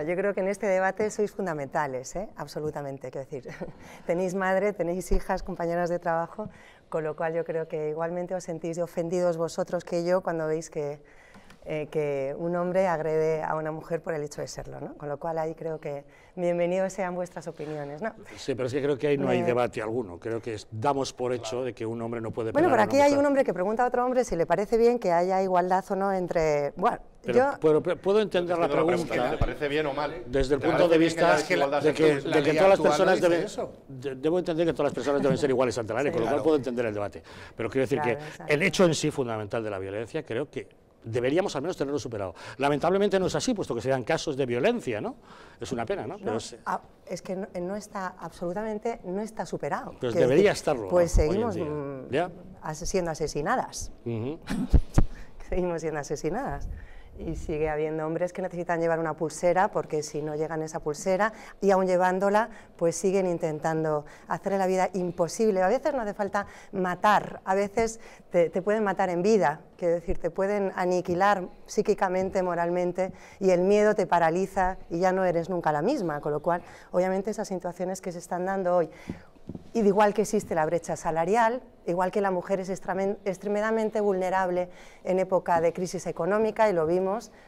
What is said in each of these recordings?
Yo creo que en este debate sois fundamentales, ¿eh? absolutamente. Quiero decir, tenéis madre, tenéis hijas, compañeras de trabajo, con lo cual yo creo que igualmente os sentís ofendidos vosotros que yo cuando veis que, eh, que un hombre agrede a una mujer por el hecho de serlo. ¿no? Con lo cual ahí creo que bienvenidos sean vuestras opiniones. ¿no? Sí, pero es que creo que ahí no hay eh, debate alguno. Creo que damos por hecho de que un hombre no puede. Bueno, pero aquí hay un hombre que pregunta a otro hombre si le parece bien que haya igualdad o no entre. Bueno, pero, puedo entender la pregunta. ¿Te parece bien o mal? Desde el punto de vista de que, todas las personas deben. debo entender que todas las personas deben ser iguales ante la ley, con lo cual puedo entender el debate. Pero quiero decir que el hecho en sí fundamental de la violencia, creo que deberíamos al menos tenerlo superado. Lamentablemente no es así, puesto que se dan casos de violencia, ¿no? Es una pena, ¿no? Ah, es, que no, está absolutamente, no está superado. Pues debería estarlo. Pues mm, seguimos siendo asesinadas. seguimos siendo asesinadas y sigue habiendo hombres que necesitan llevar una pulsera porque si no llegan esa pulsera y aún llevándola pues siguen intentando hacerle la vida imposible. A veces no hace falta matar, a veces te, pueden matar en vida, quiero decir, te pueden aniquilar psíquicamente, moralmente y el miedo te paraliza y ya no eres nunca la misma, con lo cual obviamente esas situaciones que se están dando hoy y igual que existe la brecha salarial, igual que la mujer es extremadamente vulnerable en época de crisis económica, y lo vimos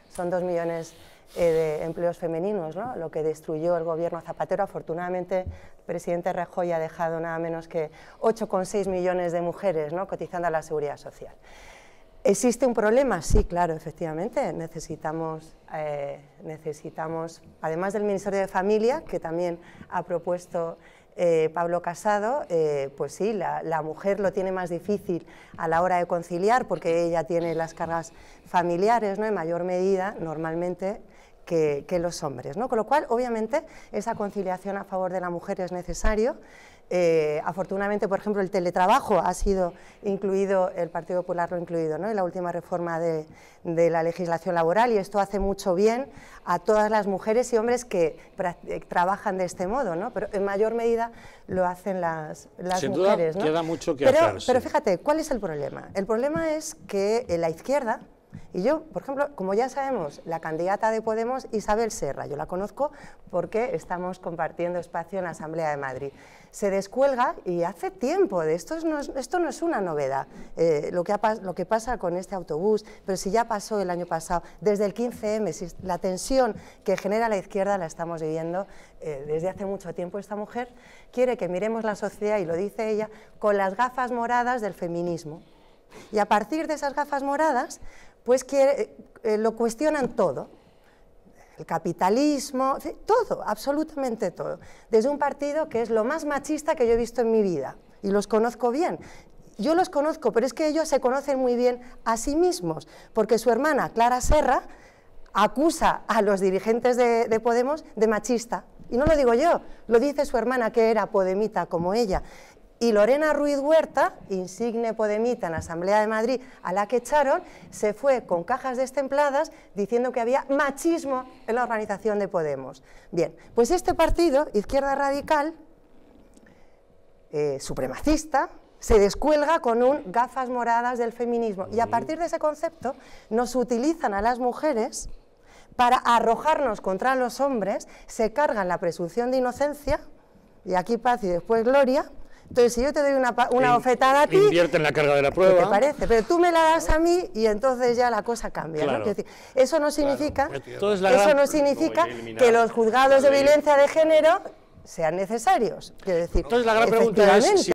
son dos millones eh, de empleos femeninos, lo que destruyó el gobierno Zapatero. Afortunadamente, el presidente Rajoy ha dejado nada menos que 8,6 millones de mujeres cotizando a la seguridad social. ¿Existe un problema? Sí, claro, efectivamente. Necesitamos, eh, necesitamos, además del Ministerio de Familia, que también ha propuesto eh, Pablo Casado, eh, pues sí, la, mujer lo tiene más difícil a la hora de conciliar porque ella tiene las cargas familiares ¿no? en mayor medida normalmente que, los hombres. ¿no? Con lo cual, obviamente, esa conciliación a favor de la mujer es necesario. Eh, afortunadamente, por ejemplo, el teletrabajo ha sido incluido, el Partido Popular lo ha incluido ¿no? en la última reforma de, la legislación laboral y esto hace mucho bien a todas las mujeres y hombres que eh, trabajan de este modo, ¿no? pero en mayor medida lo hacen las, Sin mujeres. Duda, queda mucho que pero, hacer, Pero fíjate, ¿cuál es el problema? El problema es que eh, la izquierda, y yo, por ejemplo, como ya sabemos, la candidata de Podemos, Isabel Serra, yo la conozco porque estamos compartiendo espacio en la Asamblea de Madrid, se descuelga y hace tiempo de esto, no es, esto no es una novedad, eh, lo, que lo que pasa con este autobús, pero si ya pasó el año pasado, desde el 15M, la tensión que genera la izquierda la estamos viviendo eh, desde hace mucho tiempo. Esta mujer quiere que miremos la sociedad, y lo dice ella, con las gafas moradas del feminismo. Y a partir de esas gafas moradas pues eh, eh, lo cuestionan todo. El capitalismo, todo, absolutamente todo. Desde un partido que es lo más machista que yo he visto en mi vida. Y los conozco bien. Yo los conozco, pero es que ellos se conocen muy bien a sí mismos, porque su hermana, Clara Serra, acusa a los dirigentes de, de Podemos de machista. Y no lo digo yo, lo dice su hermana que era podemita como ella. Y Lorena Ruiz Huerta, insigne podemita en la Asamblea de Madrid, a la que echaron, se fue con cajas destempladas diciendo que había machismo en la organización de Podemos. Bien, pues este partido, Izquierda Radical, eh, supremacista, se descuelga con un gafas moradas del feminismo. Y a mm. partir de ese concepto nos utilizan a las mujeres para arrojarnos contra los hombres, se cargan la presunción de inocencia, y aquí paz y después gloria, entonces, si yo te doy una, una bofetada a ti... Invierte en la carga de la prueba. ¿Qué te parece? Pero tú me la das a mí y entonces ya la cosa cambia. ¿no? Decir, eso no significa, eso no significa que los juzgados de violencia de género sean necesarios. Quiero decir, entonces la gran pregunta es... Si